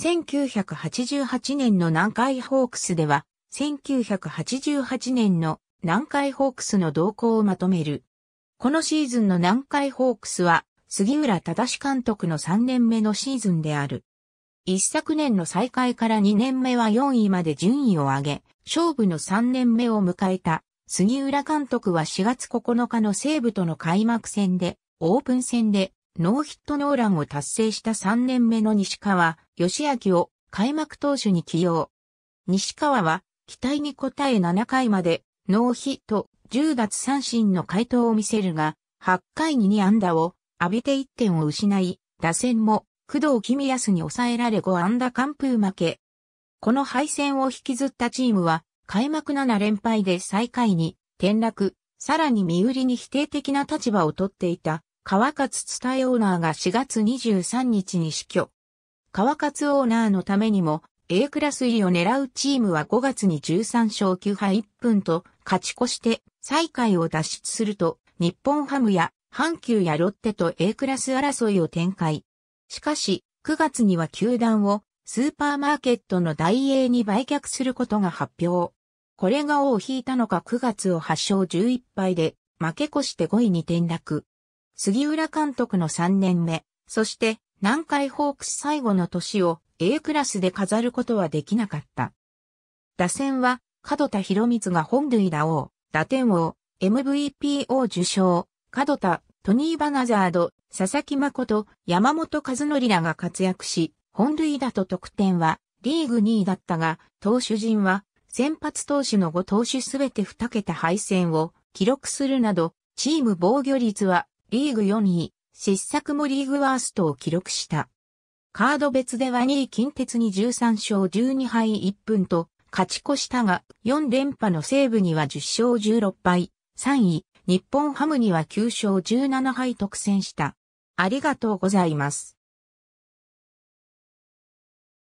1988年の南海ホークスでは、1988年の南海ホークスの動向をまとめる。このシーズンの南海ホークスは、杉浦正監督の3年目のシーズンである。一昨年の再開から2年目は4位まで順位を上げ、勝負の3年目を迎えた杉浦監督は4月9日の西武との開幕戦で、オープン戦でノーヒットノーランを達成した3年目の西川吉明を開幕投手に起用。西川は期待に応え7回までノーヒット10奪三振の回答を見せるが、8回に2安打を浴びて1点を失い、打線も工藤公康に抑えられ5安打完封負け。この敗戦を引きずったチームは、開幕7連敗で最下位に転落、さらに身売りに否定的な立場をとっていた川勝伝えオーナーが4月23日に死去。川勝オーナーのためにも、A クラス入りを狙うチームは5月に13勝9敗1分と勝ち越して最下位を脱出すると日本ハムや阪急やロッテと A クラス争いを展開。しかし9月には球団をスーパーマーケットの大英に売却することが発表。これが尾を引いたのか9月を8勝11敗で負け越して5位に転落。杉浦監督の3年目、そして南海ホークス最後の年を A クラスで飾ることはできなかった。打線は、角田博光が本塁打王、打点王、MVP を受賞、角田、トニー・バナザード、佐々木誠、山本和則らが活躍し、本塁打と得点はリーグ2位だったが、投手陣は先発投手の5投手すべて2桁敗戦を記録するなど、チーム防御率はリーグ4位、失策もリーグワーストを記録した。カード別では2位近鉄に13勝12敗1分と勝ち越したが4連覇の西部には10勝16敗、3位、日本ハムには9勝17敗特選した。ありがとうございます。